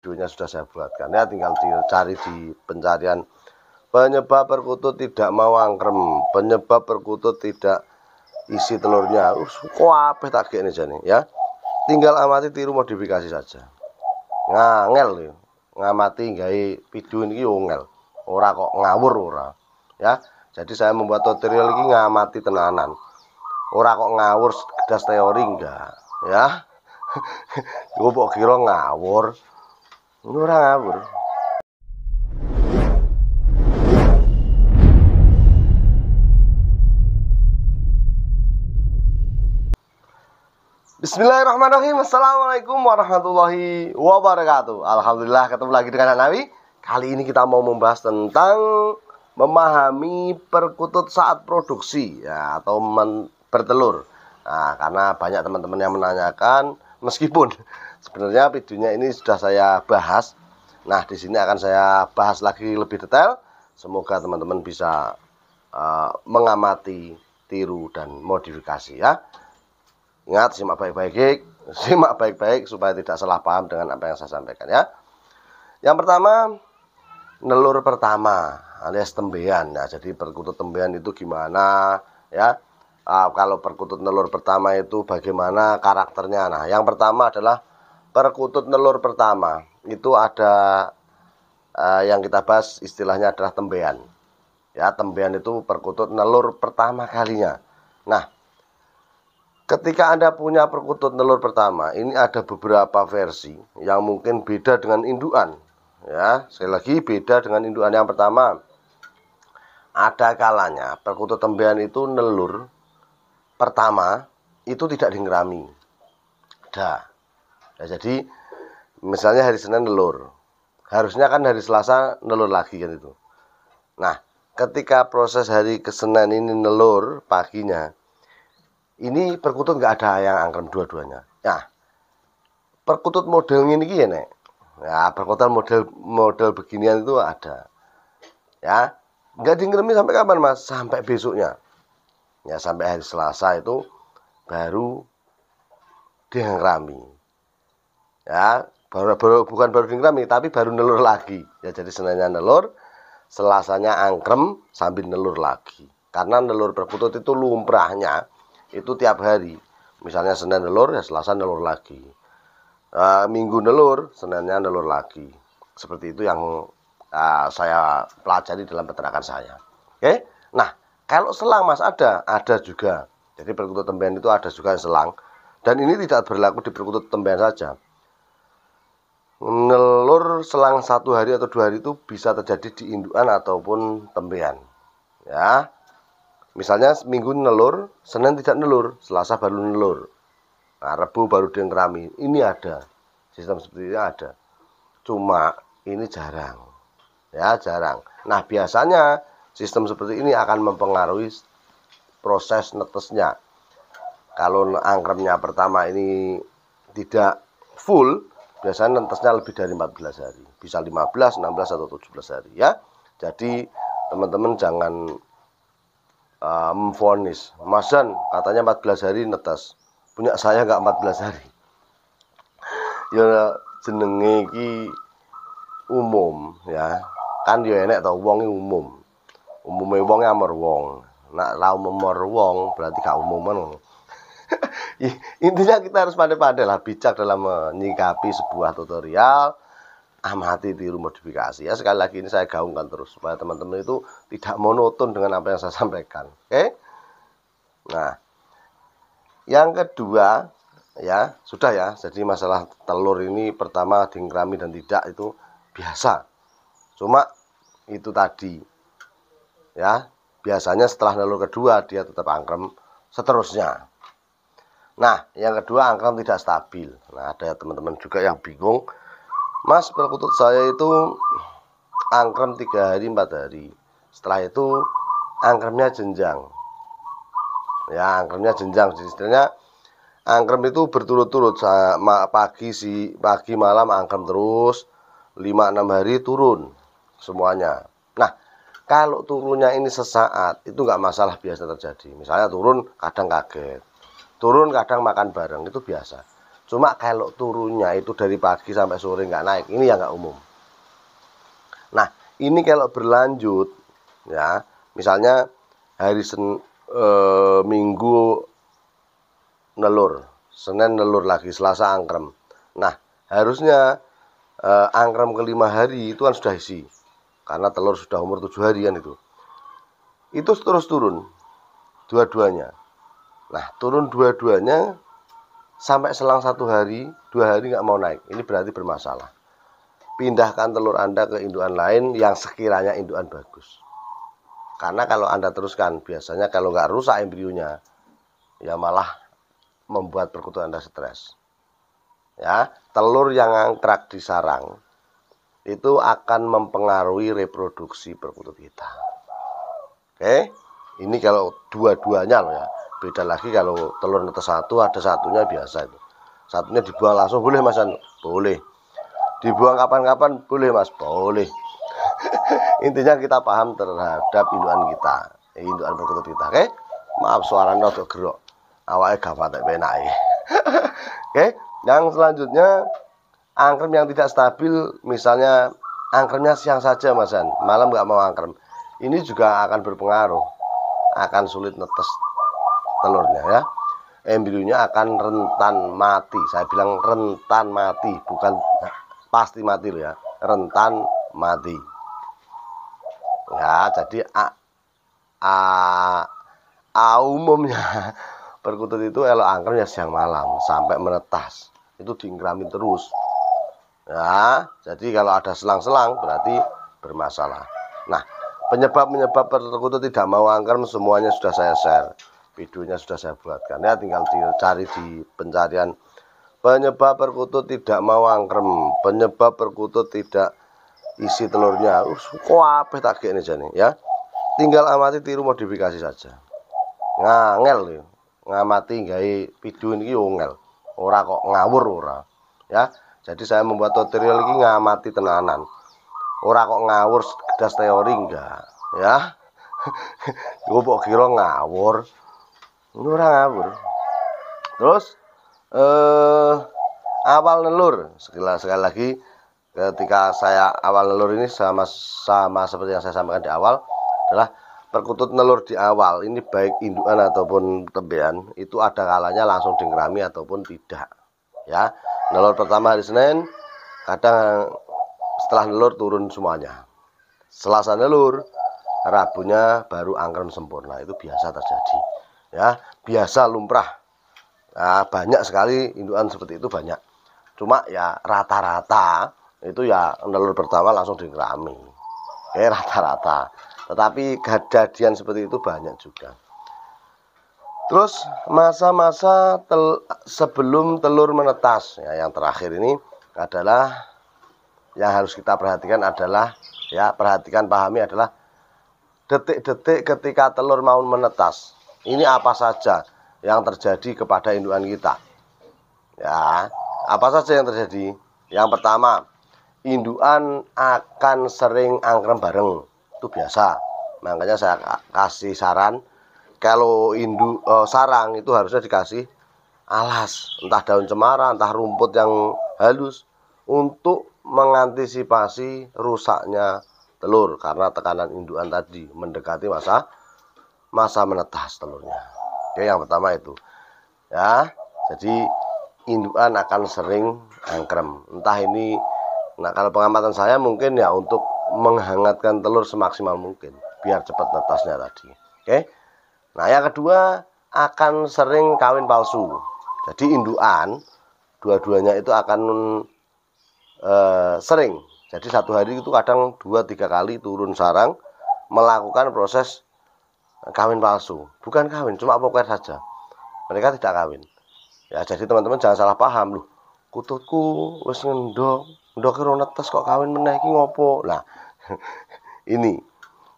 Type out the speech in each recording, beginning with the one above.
videonya sudah saya buatkan ya tinggal cari di pencarian penyebab perkutut tidak mau angkrem penyebab perkutut tidak isi telurnya kuape tak ini jani ya tinggal amati tiru modifikasi saja ngangel ya. ngamati gawe video ini ngel ora kok ngawur ora ya jadi saya membuat tutorial ini ngamati tenanan ora kok ngawur sekedar teori enggak ya gue kok kira ngawur Nurah Bismillahirrahmanirrahim Assalamualaikum warahmatullahi wabarakatuh Alhamdulillah ketemu lagi dengan Nabi Kali ini kita mau membahas tentang Memahami perkutut saat produksi ya, Atau bertelur nah, Karena banyak teman-teman yang menanyakan Meskipun Sebenarnya videonya ini sudah saya bahas. Nah, di sini akan saya bahas lagi lebih detail. Semoga teman-teman bisa uh, mengamati, tiru dan modifikasi ya. Ingat simak baik-baik, simak baik-baik supaya tidak salah paham dengan apa yang saya sampaikan ya. Yang pertama, nelur pertama alias tembean ya. Jadi perkutut tembean itu gimana ya? Uh, kalau perkutut nelur pertama itu bagaimana karakternya? Nah, yang pertama adalah Perkutut nelur pertama itu ada eh, yang kita bahas istilahnya adalah tembean. Ya, tembean itu perkutut nelur pertama kalinya. Nah, ketika Anda punya perkutut nelur pertama, ini ada beberapa versi yang mungkin beda dengan induan. Ya, sekali lagi beda dengan induan yang pertama. Ada kalanya perkutut tembean itu nelur pertama itu tidak dingerami. dah. Nah, jadi misalnya hari Senin nelur. Harusnya kan hari Selasa nelur lagi kan itu. Nah, ketika proses hari Senin ini nelur paginya, ini perkutut nggak ada yang angkrem dua-duanya. Nah, perkutut model ini ya, Nek. Ya, perkutut model model beginian itu ada. Ya, nggak dingremi sampai kapan, Mas? Sampai besoknya. Ya, sampai hari Selasa itu baru dihangrami ya baru, baru bukan baru dingrami tapi baru nelur lagi ya jadi senanya nelur selasanya angkrem sambil nelur lagi karena nelur perkutut itu lumprahnya itu tiap hari misalnya senin nelur ya selasa nelur lagi e, minggu nelur senennya nelur lagi seperti itu yang e, saya pelajari dalam peternakan saya oke nah kalau selang mas ada ada juga jadi perkutut tembian itu ada juga yang selang dan ini tidak berlaku di perkutut tembian saja ngelur selang satu hari atau dua hari itu bisa terjadi di indukan ataupun tembean. Ya. Misalnya minggu nelur, Senin tidak nelur, Selasa baru nelur. Nah, Rebu baru dengkrami. Ini ada. Sistem seperti ini ada. Cuma ini jarang. Ya, jarang. Nah, biasanya sistem seperti ini akan mempengaruhi proses netesnya. Kalau angkremnya pertama ini tidak full, biasanya nentesnya lebih dari 14 hari bisa 15 16 atau 17 hari ya jadi teman-teman jangan uh, memfonis Masan katanya katanya 14 hari netes punya saya nggak 14 hari ya jenenge iki umum ya kan yo ya enek tau, wong umum Umumnya wong amar wong lau ra umum berarti gak umum ngono intinya kita harus pandai-pandai lah bijak dalam menyikapi sebuah tutorial amati tiru modifikasi ya sekali lagi ini saya gaungkan terus supaya teman-teman itu tidak monoton dengan apa yang saya sampaikan oke okay? nah yang kedua ya sudah ya jadi masalah telur ini pertama dingkrami dan tidak itu biasa cuma itu tadi ya biasanya setelah telur kedua dia tetap angkrem seterusnya Nah, yang kedua angkram tidak stabil. Nah, ada teman-teman juga yang bingung. Mas, perkutut saya itu angkrem tiga hari, empat hari. Setelah itu angkremnya jenjang. Ya, angkremnya jenjang. Jadi istilahnya angkrem itu berturut-turut pagi si pagi malam angkrem terus 5 6 hari turun semuanya. Nah, kalau turunnya ini sesaat itu nggak masalah biasa terjadi. Misalnya turun kadang kaget turun kadang makan bareng itu biasa cuma kalau turunnya itu dari pagi sampai sore nggak naik ini yang nggak umum nah ini kalau berlanjut ya misalnya hari sen, e, minggu nelur senin nelur lagi selasa angkrem nah harusnya e, angkrem kelima hari itu kan sudah isi karena telur sudah umur tujuh harian itu itu terus turun dua-duanya Nah, turun dua-duanya sampai selang satu hari, dua hari nggak mau naik. Ini berarti bermasalah. Pindahkan telur Anda ke induan lain yang sekiranya induan bagus. Karena kalau Anda teruskan, biasanya kalau nggak rusak embrionya, ya malah membuat perkutut Anda stres. Ya, telur yang angkrak di sarang itu akan mempengaruhi reproduksi perkutut kita. Oke, ini kalau dua-duanya loh ya beda lagi kalau telur netes satu ada satunya biasa itu satunya dibuang langsung boleh mas boleh dibuang kapan-kapan boleh mas boleh intinya kita paham terhadap induan kita eh, induan perkutut kita oke maaf suara rada gerok awalnya gak patek ya oke yang selanjutnya angkrem yang tidak stabil misalnya angkernya siang saja mas malam nggak mau angkrem ini juga akan berpengaruh akan sulit netes telurnya ya embrionya akan rentan mati saya bilang rentan mati bukan pasti mati ya rentan mati ya jadi a, a, a umumnya perkutut itu elok angkernya ya siang malam sampai menetas itu diingkramin terus ya jadi kalau ada selang-selang berarti bermasalah nah penyebab-penyebab perkutut tidak mau angker semuanya sudah saya share videonya sudah saya buatkan ya tinggal dicari di pencarian penyebab perkutut tidak mau angkrem penyebab perkutut tidak isi telurnya kuape tak ini jani ya tinggal amati tiru modifikasi saja ngangel ya. ngamati nggak video ini ngel ora kok ngawur ora ya jadi saya membuat tutorial ini ngamati tenanan ora kok ngawur das teori enggak ya gue kok kira ngawur ini orang terus eh awal nelur sekali, sekali lagi ketika saya awal nelur ini sama sama seperti yang saya sampaikan di awal adalah perkutut nelur di awal ini baik indukan ataupun tembean itu ada kalanya langsung dingrami ataupun tidak ya nelur pertama hari Senin kadang setelah nelur turun semuanya Selasa nelur Rabunya baru angkrem sempurna itu biasa terjadi ya biasa lumrah nah, banyak sekali induan seperti itu banyak cuma ya rata-rata itu ya telur pertama langsung dikerami ya rata-rata tetapi kejadian seperti itu banyak juga terus masa-masa tel sebelum telur menetas ya, yang terakhir ini adalah yang harus kita perhatikan adalah ya perhatikan pahami adalah detik-detik ketika telur mau menetas ini apa saja yang terjadi kepada induan kita? Ya, apa saja yang terjadi? Yang pertama, induan akan sering angkrem bareng. Itu biasa. Makanya saya kasih saran kalau indu eh, sarang itu harusnya dikasih alas, entah daun cemara, entah rumput yang halus untuk mengantisipasi rusaknya telur karena tekanan induan tadi mendekati masa masa menetas telurnya. Oke, yang pertama itu. Ya, jadi indukan akan sering angkrem. Entah ini nah kalau pengamatan saya mungkin ya untuk menghangatkan telur semaksimal mungkin biar cepat netasnya tadi. Oke. Nah, yang kedua akan sering kawin palsu. Jadi induan dua-duanya itu akan e, sering. Jadi satu hari itu kadang dua tiga kali turun sarang melakukan proses kawin palsu bukan kawin cuma poker saja mereka tidak kawin ya jadi teman-teman jangan salah paham loh kututku wes ngendok ngendok karo kok kawin meneh ngopo lah ini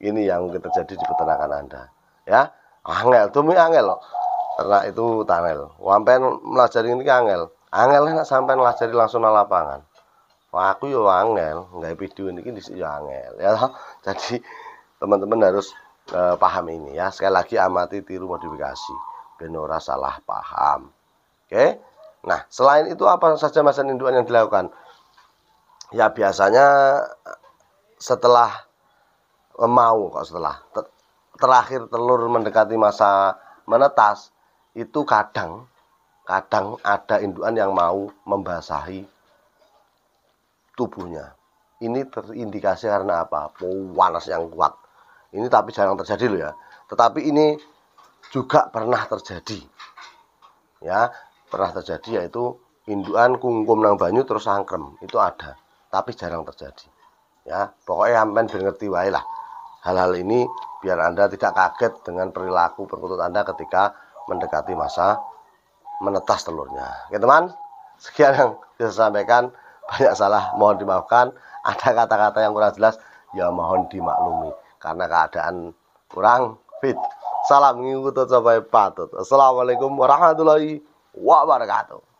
ini yang mungkin terjadi di peternakan anda ya angel demi angel loh ternak itu tanel wampen melajari ini angel angel enak sampai melajari langsung ke lapangan Wah, aku yo angel nggak video ini di yo angel ya jadi teman-teman harus eh, paham ini ya. Sekali lagi amati tiru modifikasi. Benora salah paham. Oke. Nah, selain itu apa saja masa induan yang dilakukan? Ya biasanya setelah eh, mau kok setelah ter, terakhir telur mendekati masa menetas itu kadang kadang ada induan yang mau membasahi tubuhnya. Ini terindikasi karena apa? Panas yang kuat. Ini tapi jarang terjadi loh ya. Tetapi ini juga pernah terjadi. Ya, pernah terjadi yaitu induan kungkum nang banyu terus angkrem. Itu ada, tapi jarang terjadi. Ya, pokoknya sampean ben ngerti wae lah. Hal-hal ini biar Anda tidak kaget dengan perilaku perkutut Anda ketika mendekati masa menetas telurnya. Oke, teman. Sekian yang saya sampaikan. Banyak salah, mohon dimaafkan. Ada kata-kata yang kurang jelas, ya mohon dimaklumi karena keadaan kurang fit. Salam ngikut sampai patut. Assalamualaikum warahmatullahi wabarakatuh.